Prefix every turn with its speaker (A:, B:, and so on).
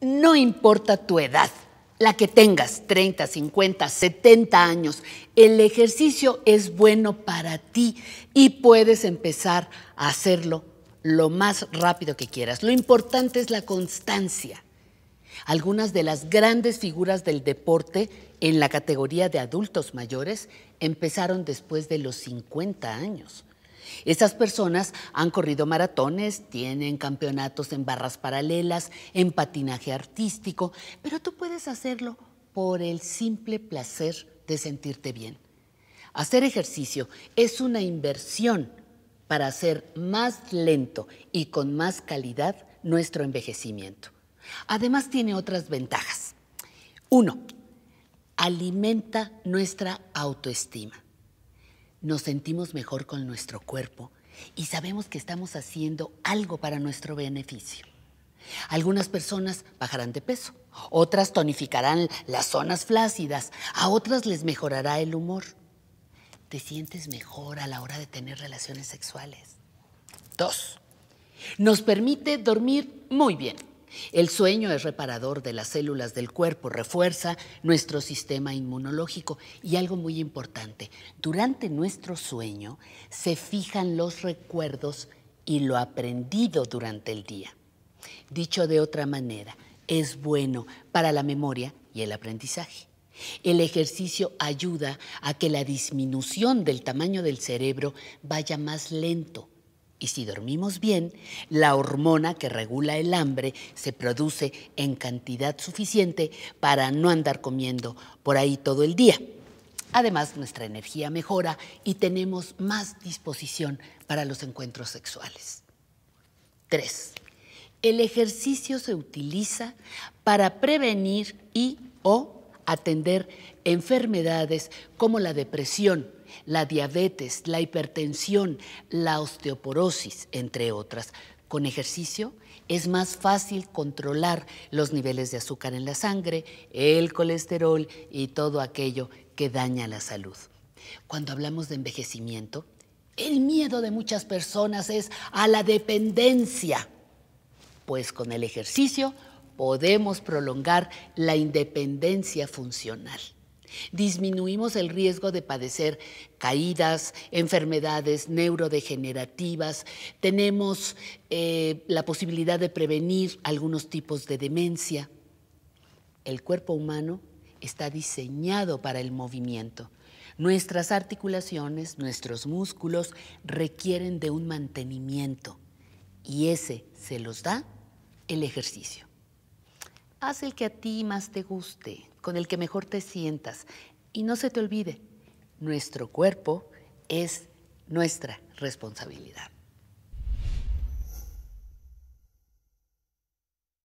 A: No importa tu edad, la que tengas, 30, 50, 70 años, el ejercicio es bueno para ti y puedes empezar a hacerlo lo más rápido que quieras. Lo importante es la constancia. Algunas de las grandes figuras del deporte en la categoría de adultos mayores empezaron después de los 50 años. Esas personas han corrido maratones, tienen campeonatos en barras paralelas, en patinaje artístico, pero tú puedes hacerlo por el simple placer de sentirte bien. Hacer ejercicio es una inversión para hacer más lento y con más calidad nuestro envejecimiento. Además tiene otras ventajas. Uno, alimenta nuestra autoestima nos sentimos mejor con nuestro cuerpo y sabemos que estamos haciendo algo para nuestro beneficio. Algunas personas bajarán de peso, otras tonificarán las zonas flácidas, a otras les mejorará el humor. Te sientes mejor a la hora de tener relaciones sexuales. Dos, nos permite dormir muy bien. El sueño es reparador de las células del cuerpo, refuerza nuestro sistema inmunológico y algo muy importante, durante nuestro sueño se fijan los recuerdos y lo aprendido durante el día. Dicho de otra manera, es bueno para la memoria y el aprendizaje. El ejercicio ayuda a que la disminución del tamaño del cerebro vaya más lento y si dormimos bien, la hormona que regula el hambre se produce en cantidad suficiente para no andar comiendo por ahí todo el día. Además, nuestra energía mejora y tenemos más disposición para los encuentros sexuales. 3. El ejercicio se utiliza para prevenir y o atender enfermedades como la depresión, la diabetes, la hipertensión, la osteoporosis, entre otras. Con ejercicio es más fácil controlar los niveles de azúcar en la sangre, el colesterol y todo aquello que daña la salud. Cuando hablamos de envejecimiento, el miedo de muchas personas es a la dependencia, pues con el ejercicio podemos prolongar la independencia funcional. Disminuimos el riesgo de padecer caídas, enfermedades neurodegenerativas, tenemos eh, la posibilidad de prevenir algunos tipos de demencia. El cuerpo humano está diseñado para el movimiento. Nuestras articulaciones, nuestros músculos requieren de un mantenimiento y ese se los da el ejercicio. Haz el que a ti más te guste, con el que mejor te sientas. Y no se te olvide, nuestro cuerpo es nuestra responsabilidad.